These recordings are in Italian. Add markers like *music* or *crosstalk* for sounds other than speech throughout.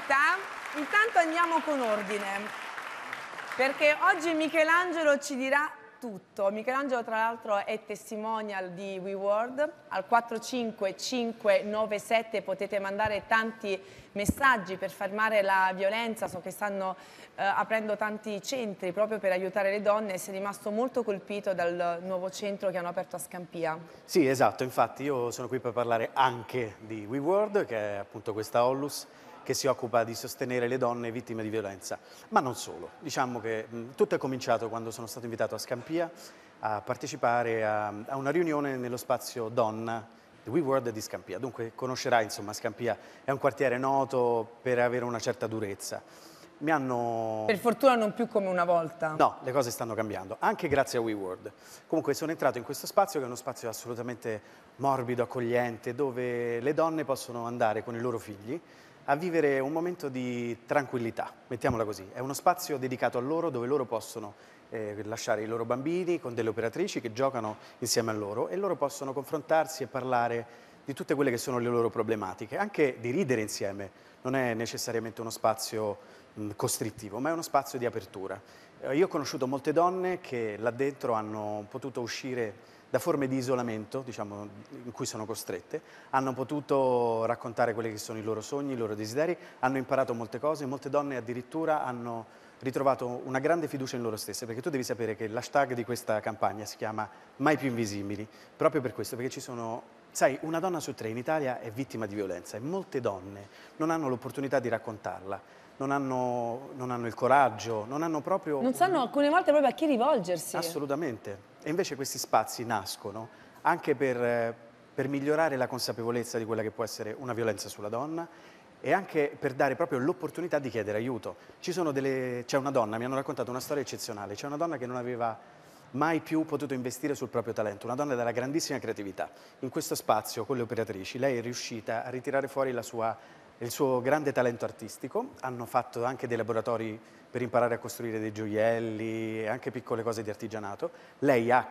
verità, intanto andiamo con ordine, perché oggi Michelangelo ci dirà tutto. Michelangelo tra l'altro è testimonial di WeWorld, al 45597 potete mandare tanti messaggi per fermare la violenza, so che stanno eh, aprendo tanti centri proprio per aiutare le donne e sei rimasto molto colpito dal nuovo centro che hanno aperto a Scampia. Sì esatto, infatti io sono qui per parlare anche di WeWorld che è appunto questa Ollus che si occupa di sostenere le donne vittime di violenza, ma non solo. Diciamo che mh, tutto è cominciato quando sono stato invitato a Scampia a partecipare a, a una riunione nello spazio Donna The We World di Scampia. Dunque conoscerai, insomma, Scampia è un quartiere noto per avere una certa durezza. Mi hanno... Per fortuna non più come una volta. No, le cose stanno cambiando, anche grazie a WeWorld. Comunque sono entrato in questo spazio che è uno spazio assolutamente morbido, accogliente, dove le donne possono andare con i loro figli a vivere un momento di tranquillità, mettiamola così. È uno spazio dedicato a loro dove loro possono eh, lasciare i loro bambini con delle operatrici che giocano insieme a loro e loro possono confrontarsi e parlare di tutte quelle che sono le loro problematiche, anche di ridere insieme. Non è necessariamente uno spazio mh, costrittivo, ma è uno spazio di apertura. Eh, io ho conosciuto molte donne che là dentro hanno potuto uscire da forme di isolamento diciamo, in cui sono costrette, hanno potuto raccontare quelli che sono i loro sogni, i loro desideri, hanno imparato molte cose, molte donne addirittura hanno ritrovato una grande fiducia in loro stesse, perché tu devi sapere che l'hashtag di questa campagna si chiama Mai più invisibili, proprio per questo, perché ci sono Sai, una donna su tre in Italia è vittima di violenza e molte donne non hanno l'opportunità di raccontarla non hanno, non hanno il coraggio, non hanno proprio... Non sanno alcune volte proprio a chi rivolgersi. Assolutamente. E invece questi spazi nascono anche per, eh, per migliorare la consapevolezza di quella che può essere una violenza sulla donna e anche per dare proprio l'opportunità di chiedere aiuto. Delle... C'è una donna, mi hanno raccontato una storia eccezionale, c'è una donna che non aveva mai più potuto investire sul proprio talento, una donna della grandissima creatività. In questo spazio con le operatrici lei è riuscita a ritirare fuori la sua il suo grande talento artistico, hanno fatto anche dei laboratori per imparare a costruire dei gioielli e anche piccole cose di artigianato. Lei ha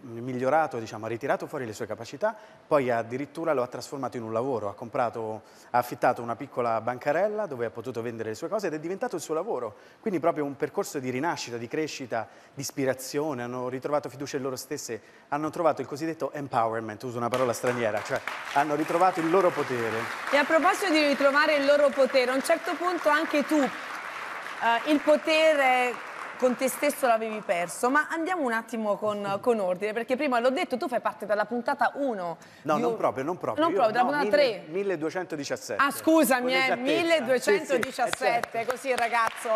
migliorato, diciamo, ha ritirato fuori le sue capacità, poi addirittura lo ha trasformato in un lavoro, ha, comprato, ha affittato una piccola bancarella dove ha potuto vendere le sue cose ed è diventato il suo lavoro, quindi proprio un percorso di rinascita, di crescita, di ispirazione, hanno ritrovato fiducia in loro stesse, hanno trovato il cosiddetto empowerment, uso una parola straniera, cioè hanno ritrovato il loro potere. E a proposito di ritrovare il loro potere, a un certo punto anche tu, eh, il potere con te stesso l'avevi perso, ma andiamo un attimo con, con ordine, perché prima l'ho detto, tu fai parte dalla puntata 1. No, non proprio, non proprio. Non proprio, dalla no, puntata 3. 1217. Ah, scusami, eh, 1217, sì, sì, così ragazzo.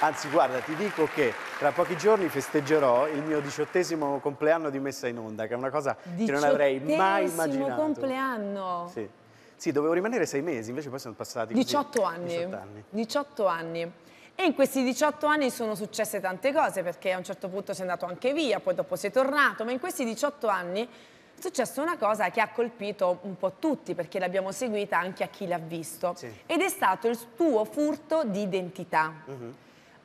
Anzi, guarda, ti dico che tra pochi giorni festeggerò il mio diciottesimo compleanno di messa in onda, che è una cosa che non avrei mai immaginato. Diciottesimo compleanno? Sì. sì. dovevo rimanere sei mesi, invece poi sono passati 18 anni. 18 anni. 18 anni. E in questi 18 anni sono successe tante cose, perché a un certo punto sei andato anche via, poi dopo sei tornato, ma in questi 18 anni è successa una cosa che ha colpito un po' tutti, perché l'abbiamo seguita anche a chi l'ha visto. Sì. Ed è stato il tuo furto di identità. Uh mhm. -huh.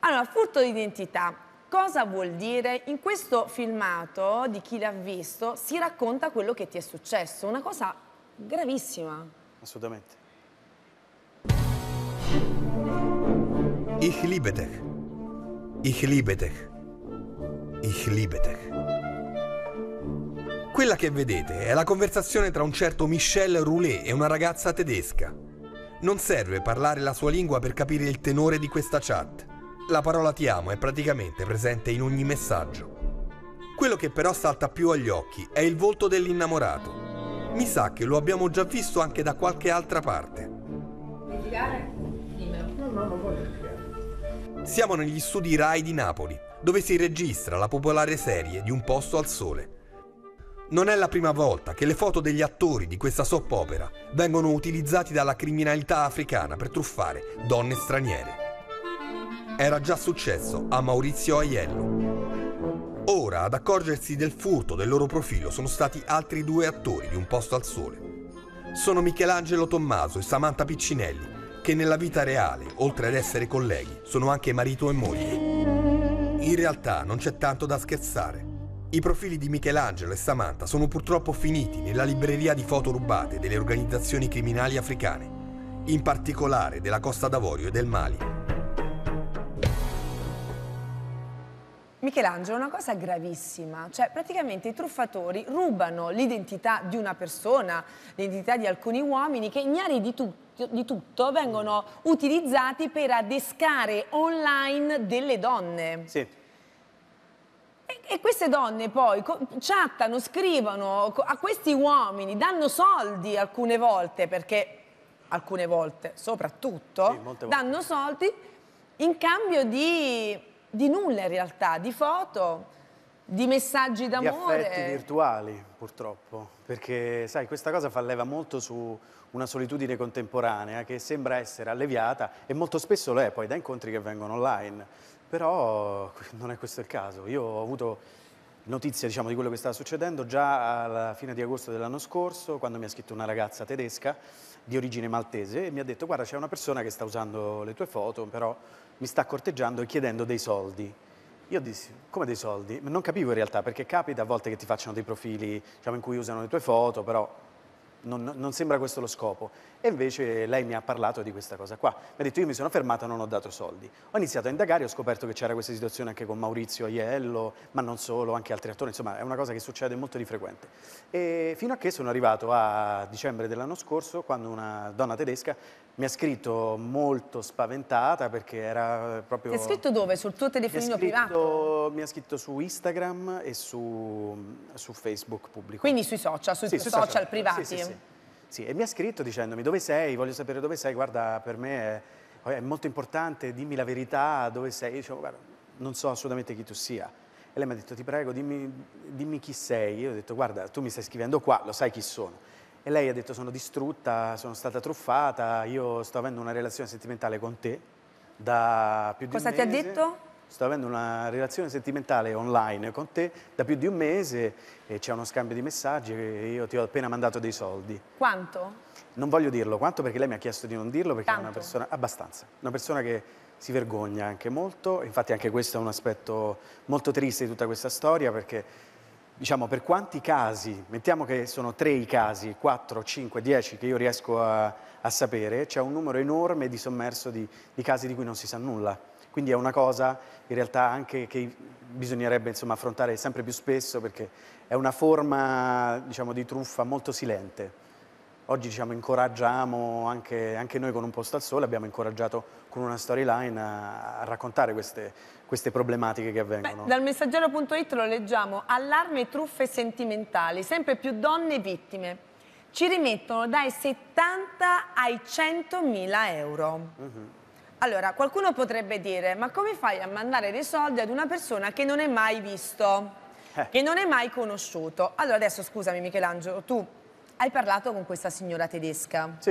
Allora, furto di identità, cosa vuol dire? In questo filmato, di chi l'ha visto, si racconta quello che ti è successo, una cosa gravissima. Assolutamente. Ich liebe dich. Ich liebe dich. Ich liebe dich. Quella che vedete è la conversazione tra un certo Michel Roulet e una ragazza tedesca. Non serve parlare la sua lingua per capire il tenore di questa chat. La parola ti amo è praticamente presente in ogni messaggio. Quello che però salta più agli occhi è il volto dell'innamorato. Mi sa che lo abbiamo già visto anche da qualche altra parte. Devi dare? Siamo negli studi RAI di Napoli, dove si registra la popolare serie di Un posto al sole. Non è la prima volta che le foto degli attori di questa soppopera vengono utilizzate dalla criminalità africana per truffare donne straniere. Era già successo a Maurizio Aiello. Ora ad accorgersi del furto del loro profilo sono stati altri due attori di Un posto al sole. Sono Michelangelo Tommaso e Samantha Piccinelli, che nella vita reale, oltre ad essere colleghi, sono anche marito e moglie. In realtà non c'è tanto da scherzare. I profili di Michelangelo e Samantha sono purtroppo finiti nella libreria di foto rubate delle organizzazioni criminali africane, in particolare della Costa d'Avorio e del Mali. Michelangelo, una cosa gravissima, cioè praticamente i truffatori rubano l'identità di una persona, l'identità di alcuni uomini che ignari di tutto di tutto vengono utilizzati per adescare online delle donne. Sì. E, e queste donne poi chattano, scrivono a questi uomini, danno soldi alcune volte, perché alcune volte soprattutto, sì, volte. danno soldi in cambio di di nulla in realtà, di foto, di messaggi d'amore. Di affetti virtuali, purtroppo, perché sai, questa cosa fa leva molto su una solitudine contemporanea che sembra essere alleviata e molto spesso lo è poi da incontri che vengono online, però non è questo il caso. Io ho avuto notizia diciamo, di quello che stava succedendo già alla fine di agosto dell'anno scorso, quando mi ha scritto una ragazza tedesca di origine maltese e mi ha detto guarda c'è una persona che sta usando le tue foto però mi sta corteggiando e chiedendo dei soldi. Io dissi, come dei soldi? non capivo in realtà perché capita a volte che ti facciano dei profili diciamo, in cui usano le tue foto però non, non, sembra questo lo scopo. E invece lei mi ha parlato di questa cosa qua. Mi ha detto io mi sono fermata, non ho dato soldi. Ho iniziato a indagare, ho scoperto che c'era questa situazione anche con Maurizio Aiello, ma non solo, anche altri attori, insomma è una cosa che succede molto di frequente. E fino a che sono arrivato a dicembre dell'anno scorso, quando una donna tedesca mi ha scritto molto spaventata perché era proprio... Ti ha scritto dove? Sul tuo telefonino mi scritto, privato? Mi ha scritto su Instagram e su, su Facebook pubblico. Quindi sui social, sui, sì, sui social, social, privati? Sì, sì, sì, e mi ha scritto dicendomi dove sei, voglio sapere dove sei, guarda per me è, è molto importante, dimmi la verità, dove sei? Io dicevo guarda, non so assolutamente chi tu sia. E lei mi ha detto ti prego dimmi, dimmi chi sei, io ho detto guarda tu mi stai scrivendo qua, lo sai chi sono e lei ha detto sono distrutta, sono stata truffata, io sto avendo una relazione sentimentale con te da più di Cosa un mese. Cosa ti ha detto? Sto avendo una relazione sentimentale online con te da più di un mese e c'è uno scambio di messaggi e io ti ho appena mandato dei soldi. Quanto? Non voglio dirlo quanto perché lei mi ha chiesto di non dirlo perché Tanto. è una persona abbastanza, una persona che si vergogna anche molto, infatti anche questo è un aspetto molto triste di tutta questa storia perché diciamo, per quanti casi, mettiamo che sono tre i casi, 4, 5, 10 che io riesco a, a sapere, c'è un numero enorme di sommerso di, di, casi di cui non si sa nulla. Quindi è una cosa in realtà anche che bisognerebbe insomma, affrontare sempre più spesso perché è una forma diciamo, di truffa molto silente oggi diciamo, incoraggiamo anche, anche, noi con Un posto al sole, abbiamo incoraggiato con una storyline a, a raccontare queste, queste, problematiche che avvengono. Beh, dal messaggero.it lo leggiamo, allarme truffe sentimentali, sempre più donne vittime. Ci rimettono dai 70 ai 100.000 euro. Mm -hmm. Allora, qualcuno potrebbe dire, ma come fai a mandare dei soldi ad una persona che non hai mai visto? Eh. Che non hai mai conosciuto. Allora adesso scusami Michelangelo, tu hai parlato con questa signora tedesca? Sì.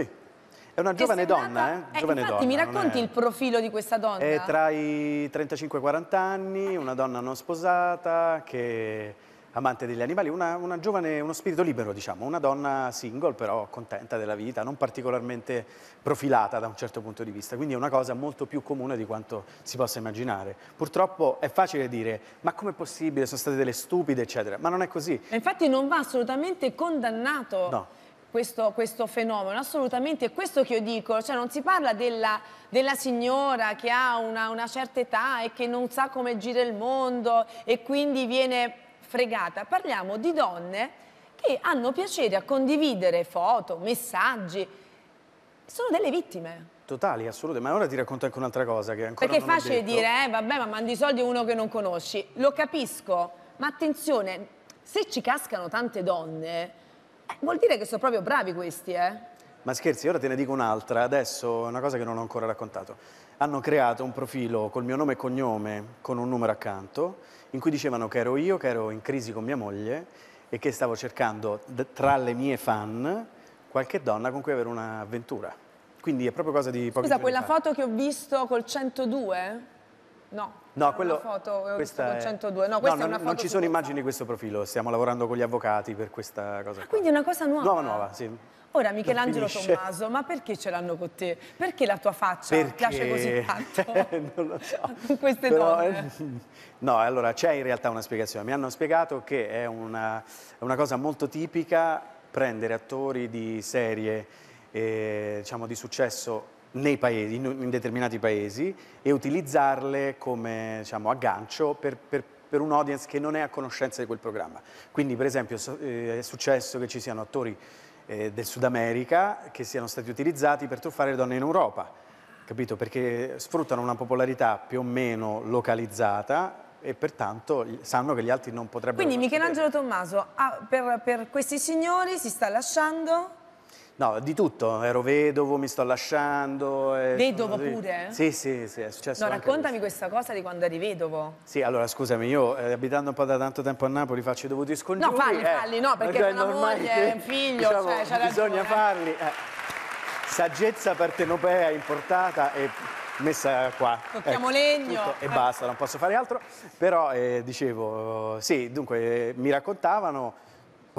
È una giovane sembrata... donna, eh? eh? Giovane eh, infatti, donna, mi racconti è... il profilo di questa donna? È tra i 35 e i 40 anni, una donna non sposata che amante degli animali, una, una giovane, uno spirito libero diciamo, una donna single però contenta della vita, non particolarmente profilata da un certo punto di vista, quindi è una cosa molto più comune di quanto si possa immaginare. Purtroppo è facile dire ma com'è possibile, sono state delle stupide eccetera, ma non è così. infatti non va assolutamente condannato. No. Questo, questo, fenomeno, assolutamente, è questo che io dico, cioè non si parla della, della signora che ha una, una certa età e che non sa come gira il mondo e quindi viene fregata, parliamo di donne che hanno piacere a condividere foto, messaggi, sono delle vittime. Totali, assolute. Ma ora ti racconto anche un'altra cosa che ancora Perché è facile dire, eh, vabbè, ma mandi i soldi a uno che non conosci. Lo capisco, ma attenzione, se ci cascano tante donne, eh, vuol dire che sono proprio bravi questi, eh. Ma scherzi, ora te ne dico un'altra, adesso una cosa che non ho ancora raccontato. Hanno creato un profilo col mio nome e cognome con un numero accanto in cui dicevano che ero io che ero in crisi con mia moglie e che stavo cercando tra le mie fan qualche donna con cui avere un'avventura. Quindi è proprio cosa di pochi Scusa, quella fa. foto che ho visto col 102? No. No, quello, foto, eh, questa è... 102. No, questa no, non, non, ci sono immagini di questo profilo, stiamo lavorando con gli avvocati per questa cosa. Ah, quindi è una cosa nuova? Nuova, nuova, sì. Ora Michelangelo Tommaso, ma perché ce l'hanno con te? Perché la tua faccia perché... piace così tanto? *laughs* Eh, non lo so. con *laughs* queste Però, donne. Eh, no, allora c'è in realtà una spiegazione. Mi hanno spiegato che è una, una cosa molto tipica prendere attori di serie eh, diciamo, di successo nei paesi, in, in, determinati paesi e utilizzarle come diciamo, aggancio per, per, per un audience che non è a conoscenza di quel programma. Quindi per esempio eh, è successo che ci siano attori eh, del Sud America che siano stati utilizzati per truffare le donne in Europa, capito? Perché sfruttano una popolarità più o meno localizzata e pertanto sanno che gli altri non potrebbero... Quindi Michelangelo Tommaso ah, per, per questi signori si sta lasciando No, di tutto, ero vedovo, mi sto lasciando. Eh, vedovo pure? Sì, sì, sì, è successo. No, raccontami questo. questa cosa di quando eri vedovo. Sì, allora scusami, io eh, abitando un po' da tanto tempo a Napoli faccio i dovuti scongiuri. No, falli, eh, falli, no, perché una cioè, moglie, che, un figlio, cioè, diciamo, cioè, c'è Bisogna ragione. Eh. farli. Eh, saggezza partenopea importata e messa qua. Tocchiamo ecco, legno. e basta, non posso fare altro. Però, eh, dicevo, sì, dunque, mi raccontavano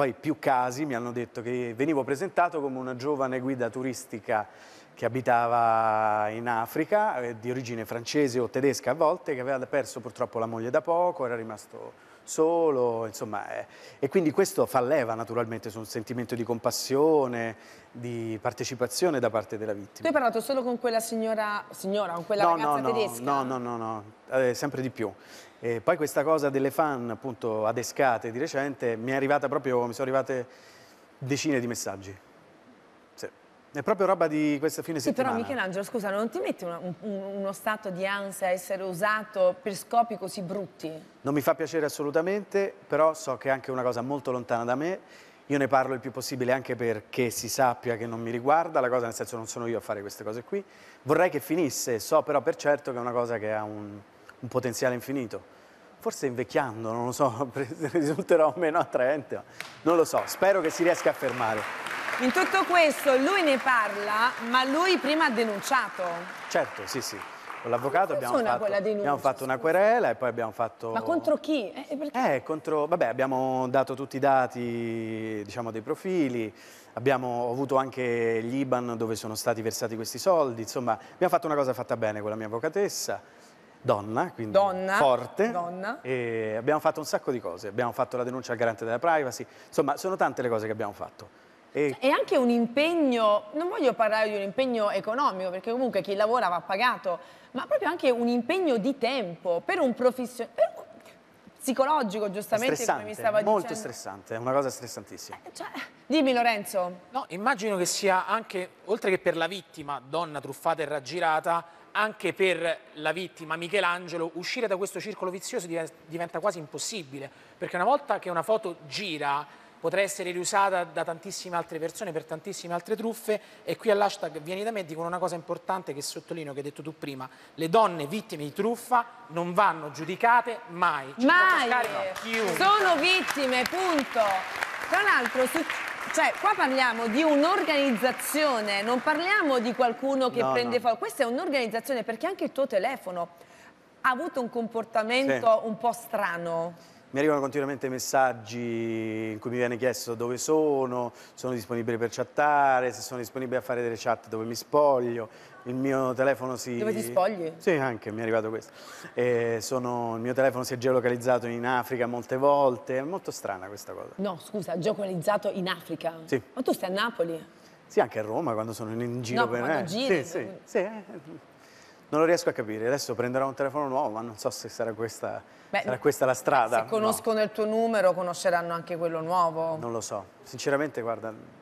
poi più casi mi hanno detto che venivo presentato come una giovane guida turistica che abitava in Africa, eh, di origine francese o tedesca a volte, che aveva perso purtroppo la moglie da poco, era rimasto solo, insomma, eh, e quindi questo fa leva naturalmente su un sentimento di compassione, di partecipazione da parte della vittima. Tu hai parlato solo con quella signora, signora con quella no, ragazza no, tedesca? No, no, no, no, eh, sempre di più. E poi questa cosa delle fan appunto adescate di recente mi, è arrivata proprio, mi sono arrivate decine di messaggi. È proprio roba di questa fine sì, settimana. Sì, però Michelangelo, scusa, non ti metti una, un, uno stato di ansia essere usato per scopi così brutti? Non mi fa piacere assolutamente, però so che è anche una cosa molto lontana da me. Io ne parlo il più possibile anche perché si sappia che non mi riguarda, la cosa nel senso non sono io a fare queste cose qui. Vorrei che finisse, so però per certo che è una cosa che ha un, un potenziale infinito forse invecchiando, non lo so, *laughs* risulterò meno attraente, non lo so, spero che si riesca a fermare. In tutto questo lui ne parla, ma lui prima ha denunciato. Certo, sì, sì. Con l'avvocato abbiamo, abbiamo, fatto una querela e poi abbiamo fatto... Ma contro chi? Eh, eh, eh, contro... Vabbè, abbiamo dato tutti i dati, diciamo, dei profili, abbiamo avuto anche gli IBAN dove sono stati versati questi soldi, insomma, abbiamo fatto una cosa fatta bene con la mia avvocatessa donna, quindi donna, forte, donna. e abbiamo fatto un sacco di cose, abbiamo fatto la denuncia al garante della privacy, insomma sono tante le cose che abbiamo fatto. E... Cioè, è anche un impegno, non voglio parlare di un impegno economico, perché comunque chi lavora va pagato, ma proprio anche un impegno di tempo per un professionista psicologico, giustamente, come mi stava molto dicendo. Molto stressante, è una cosa stressantissima. Eh, cioè, dimmi Lorenzo. No, immagino che sia anche, oltre che per la vittima, donna truffata e raggirata, anche per la vittima Michelangelo, uscire da questo circolo vizioso diventa quasi impossibile, perché una volta che una foto gira potrà essere riusata da tantissime altre persone per tantissime altre truffe e qui all'hashtag Vieni da me dicono una cosa importante che sottolineo che hai detto tu prima, le donne vittime di truffa non vanno giudicate mai. Ci mai! Sono vittime, punto. Tra l'altro su cioè, qua parliamo di un'organizzazione, non parliamo di qualcuno che no, prende no. fuoco. Questa è un'organizzazione perché anche il tuo telefono ha avuto un comportamento sì. un po' strano mi arrivano continuamente messaggi in cui mi viene chiesto dove sono, sono disponibile per chattare, se sono disponibile a fare delle chat dove mi spoglio, il mio telefono si... Dove ti spogli? Sì, anche, mi è arrivato questo. Eh, sono... il mio telefono si è geolocalizzato in Africa molte volte, è molto strana questa cosa. No, scusa, geolocalizzato in Africa? Sì. Ma tu stai a Napoli? Sì, anche a Roma quando sono in giro no, per... me. Eh. Giri. Sì, sì, sì. Eh non lo riesco a capire. Adesso prenderò un telefono nuovo, ma non so se sarà questa, Beh, sarà questa la strada. Se conoscono no. il tuo numero, conosceranno anche quello nuovo. Non lo so. Sinceramente, guarda,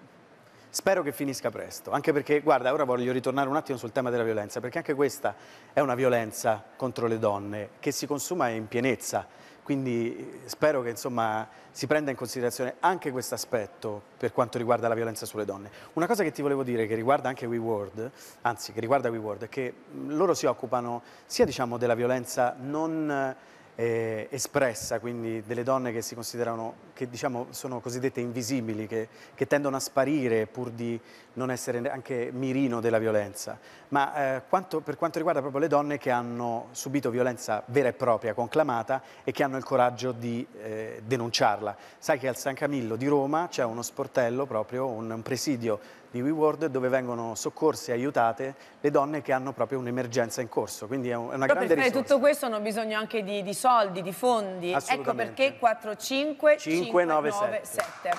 Spero che finisca presto, anche perché, guarda, ora voglio ritornare un attimo sul tema della violenza, perché anche questa è una violenza contro le donne che si consuma in pienezza. Quindi eh, spero che insomma, si prenda in considerazione anche questo aspetto per quanto riguarda la violenza sulle donne. Una cosa che ti volevo dire che riguarda anche WeWord, anzi che riguarda WeWord, è che loro si occupano sia diciamo, della violenza non eh, espressa, quindi delle donne che si considerano che diciamo, sono cosiddette invisibili, che, che, tendono a sparire pur di non essere anche mirino della violenza, ma eh, quanto, per quanto riguarda proprio le donne che hanno subito violenza vera e propria, conclamata, e che hanno il coraggio di eh, denunciarla. Sai che al San Camillo di Roma c'è uno sportello, proprio un, un presidio di WeWord, dove vengono soccorse e aiutate le donne che hanno proprio un'emergenza in corso, quindi è una proprio grande risorsa. Per tutto questo hanno bisogno anche di, di soldi, di fondi, ecco perché 4, 5, 5 597.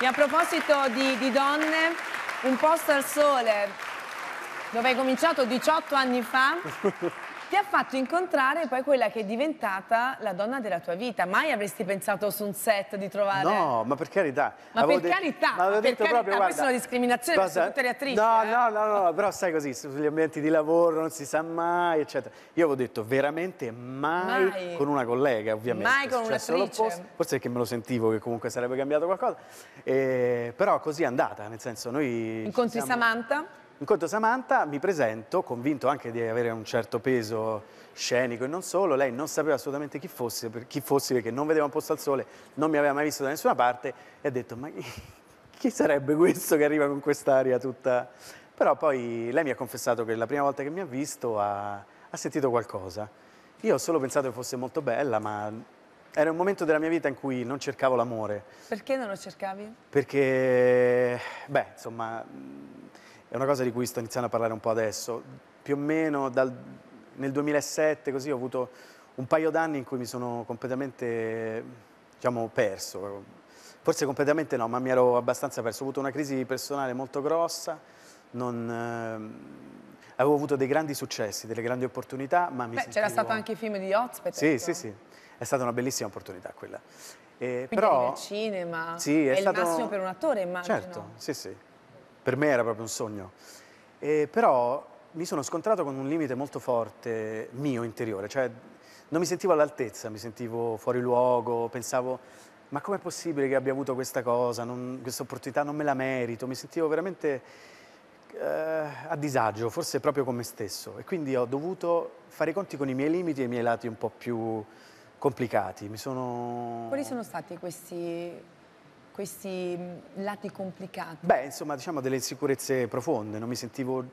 E a proposito di, di donne, un posto al sole dove hai cominciato 18 anni fa *laughs* ti ha fatto incontrare poi quella che è diventata la donna della tua vita. Mai avresti pensato su un set di trovare... No, ma per carità. Ma per carità, ma per detto carità, proprio, questa è una discriminazione cosa, verso tutte le attrici. No, eh. no, no, no, però sai così, sugli ambienti di lavoro non si sa mai, eccetera. Io avevo detto veramente mai, mai. con una collega, ovviamente. Mai con cioè, un'attrice. Forse perché me lo sentivo che comunque sarebbe cambiato qualcosa. Eh, però così è andata, nel senso noi... Incontri siamo... Samantha? Incontro Samantha, mi presento, convinto anche di avere un certo peso scenico e non solo, lei non sapeva assolutamente chi fossi, chi fossi perché non vedeva un posto al sole, non mi aveva mai visto da nessuna parte e ha detto ma chi sarebbe questo che arriva con quest'aria tutta... Però poi lei mi ha confessato che la prima volta che mi ha visto ha, ha sentito qualcosa. Io ho solo pensato che fosse molto bella, ma era un momento della mia vita in cui non cercavo l'amore. Perché non lo cercavi? Perché, beh, insomma è una cosa di cui sto iniziando a parlare un po' adesso. Più o meno dal, nel 2007 così ho avuto un paio d'anni in cui mi sono completamente diciamo, perso, forse completamente no, ma mi ero abbastanza perso, ho avuto una crisi personale molto grossa, non, eh, avevo avuto dei grandi successi, delle grandi opportunità, ma mi Beh, sentivo... c'era stato anche il film di Ozpet. Sì, sì, sì, è stata una bellissima opportunità quella. Eh, Quindi però... il cinema sì, è, è stato... il massimo per un attore, immagino. Certo, sì, sì per me era proprio un sogno. E però mi sono scontrato con un limite molto forte mio interiore, cioè non mi sentivo all'altezza, mi sentivo fuori luogo, pensavo ma com'è possibile che abbia avuto questa cosa, non, questa opportunità, non me la merito, mi sentivo veramente eh, a disagio, forse proprio con me stesso e quindi ho dovuto fare i conti con i miei limiti e i miei lati un po' più complicati. Sono... Quali sono stati questi questi mm, lati complicati? Beh, insomma, diciamo delle insicurezze profonde, non mi sentivo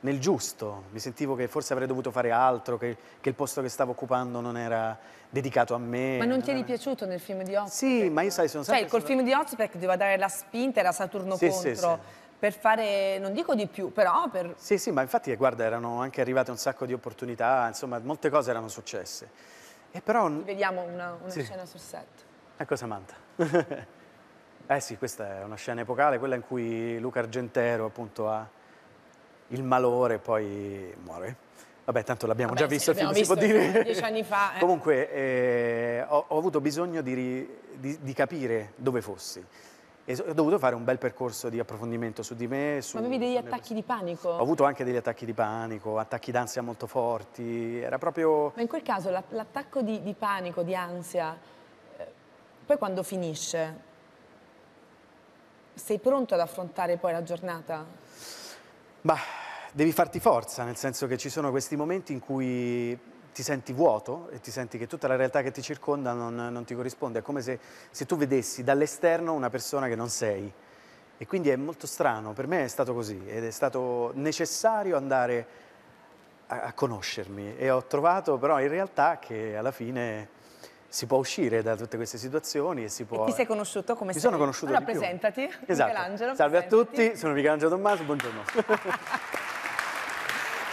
nel giusto, mi sentivo che forse avrei dovuto fare altro, che, che il posto che stavo occupando non era dedicato a me. Ma non ti eri eh. piaciuto nel film di Ozzy? Sì, ma io sai, sono cioè, sempre... Cioè, col sono... film di Ozzy perché doveva dare la spinta, era Saturno sì, contro... Sì, sì. Per fare, non dico di più, però per... Sì, sì, ma infatti, guarda, erano anche arrivate un sacco di opportunità, insomma, molte cose erano successe. E però... Vediamo una, una scena sul set. Ecco Samantha. *laughs* Eh sì, questa è una scena epocale, quella in cui Luca Argentero appunto ha il malore e poi muore. Vabbè, tanto l'abbiamo già visto, il film si può dire. Dieci anni fa. Eh. Comunque, eh, ho, ho, avuto bisogno di, di, di, capire dove fossi. E ho dovuto fare un bel percorso di approfondimento su di me. Su, Ma avevi degli attacchi di panico? Ho avuto anche degli attacchi di panico, attacchi d'ansia molto forti. Era proprio. Ma in quel caso l'attacco di, di panico, di ansia, eh, poi quando finisce? sei pronto ad affrontare poi la giornata? Beh, devi farti forza, nel senso che ci sono questi momenti in cui ti senti vuoto e ti senti che tutta la realtà che ti circonda non, non ti corrisponde. È come se, se tu vedessi dall'esterno una persona che non sei. E quindi è molto strano, per me è stato così ed è stato necessario andare a, a conoscermi e ho trovato però in realtà che alla fine si può uscire da tutte queste situazioni e si può... E ti sei conosciuto come Mi sei? sono conosciuto allora, presentati, esatto. Michelangelo. Salve presentati. a tutti, sono Michelangelo Tommaso, buongiorno.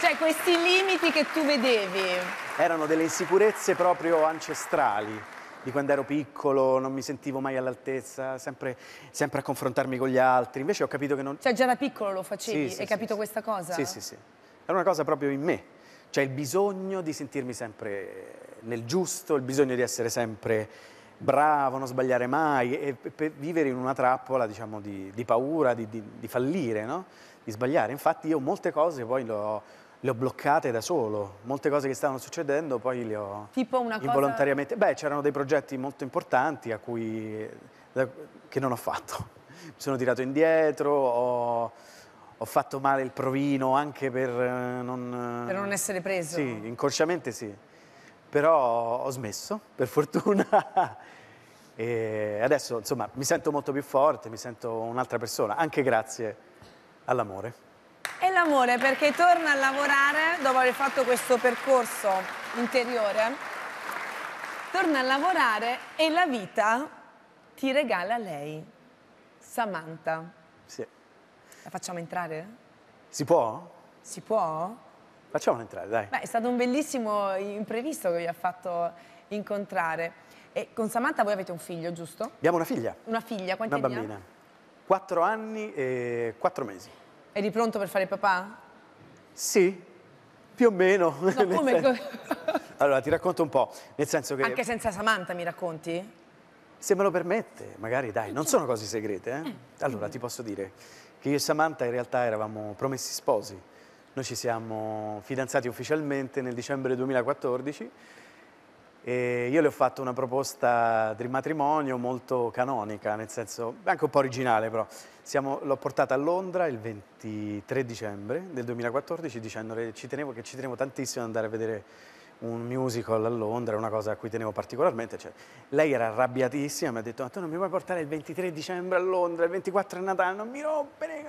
*laughs* cioè questi limiti che tu vedevi... Erano delle insicurezze proprio ancestrali, di quando ero piccolo, non mi sentivo mai all'altezza, sempre, sempre, a confrontarmi con gli altri. Invece ho capito che non... Cioè già da piccolo lo facevi? Sì, sì, Hai sì, capito questa cosa? Sì, sì, sì. Era una cosa proprio in me. C'è il bisogno di sentirmi sempre nel giusto, il bisogno di essere sempre bravo, non sbagliare mai e per vivere in una trappola diciamo, di, di, paura, di, di, di fallire, no? di sbagliare. Infatti io molte cose poi le ho, le ho, bloccate da solo, molte cose che stavano succedendo poi le ho tipo una involontariamente... Cosa... Beh, c'erano dei progetti molto importanti a cui... che non ho fatto. Mi sono tirato indietro, ho ho fatto male il provino anche per eh, non... Eh, per non essere preso? Sì, inconsciamente sì. Però ho smesso, per fortuna. *laughs* e adesso, insomma, mi sento molto più forte, mi sento un'altra persona, anche grazie all'amore. E l'amore, perché torna a lavorare dopo aver fatto questo percorso interiore, torna a lavorare e la vita ti regala lei, Samantha. Sì. La facciamo entrare? Si può? Si può? Facciamolo entrare, dai. Beh, è stato un bellissimo imprevisto che vi ha fatto incontrare. E con Samantha voi avete un figlio, giusto? Abbiamo una figlia. Una figlia, quanti una anni? Una bambina. Quattro anni e quattro mesi. Eri pronto per fare papà? Sì, più o meno. *laughs* No, come... Senso... *laughs* allora, ti racconto un po', nel senso che... Anche senza Samantha mi racconti? Se me lo permette, magari, dai, non sono cose segrete, eh. eh? Allora, ti posso dire, che io e Samantha in realtà eravamo promessi sposi. Noi ci siamo fidanzati ufficialmente nel dicembre 2014 e io le ho fatto una proposta di matrimonio molto canonica, nel senso anche un po' originale però. l'ho portata a Londra il 23 dicembre del 2014 dicendole ci tenevo, che ci tenevo tantissimo ad andare a vedere un musical a Londra, una cosa a cui tenevo particolarmente. Cioè, lei era arrabbiatissima, mi ha detto, ma tu non mi vuoi portare il 23 dicembre a Londra, il 24 è Natale, non mi rompere.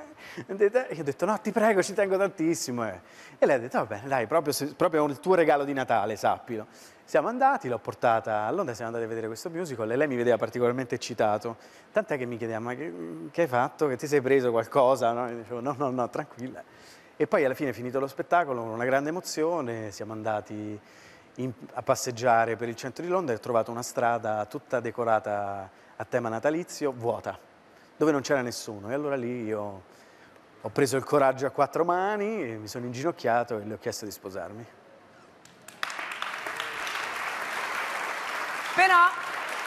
Eh", io ho detto, no, ti prego, ci tengo tantissimo. Eh. E lei ha detto, va bene, dai, proprio, proprio il tuo regalo di Natale, sappilo. Siamo andati, l'ho portata a Londra, siamo andati a vedere questo musical e lei mi vedeva particolarmente eccitato, tant'è che mi chiedeva, ma che, che hai fatto, che ti sei preso qualcosa? No? E dicevo, no, no, no, tranquilla. E poi alla fine è finito lo spettacolo, una grande emozione, siamo andati in, a passeggiare per il centro di Londra e ho trovato una strada tutta decorata a tema natalizio, vuota, dove non c'era nessuno. E allora lì io ho preso il coraggio a quattro mani, mi sono inginocchiato e le ho chiesto di sposarmi. Però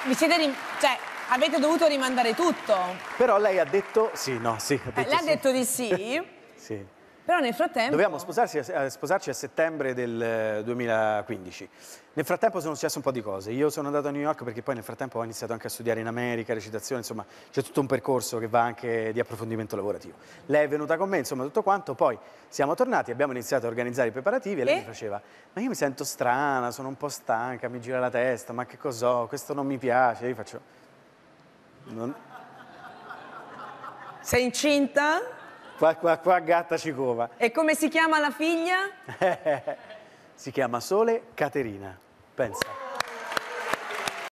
vi siete... Cioè, avete dovuto rimandare tutto. Però lei ha detto sì, no, sì. Ha detto lei sì. ha detto di sì. *laughs* sì. Però nel frattempo... Dovevamo sposarci a, sposarci a settembre del 2015. Eh, nel frattempo sono successe un po' di cose. Io sono andato a New York perché poi nel frattempo ho iniziato anche a studiare in America, recitazione, insomma c'è tutto un percorso che va anche di approfondimento lavorativo. Lei è venuta con me, insomma tutto quanto, poi siamo tornati, abbiamo iniziato a organizzare i preparativi e, e? lei mi faceva ma io mi sento strana, sono un po' stanca, mi gira la testa, ma che cos'ho, questo non mi piace, io faccio... Non... Sei incinta? Qua, qua, qua gatta ci cova. E come si chiama la figlia? *laughs* si chiama Sole Caterina, pensa.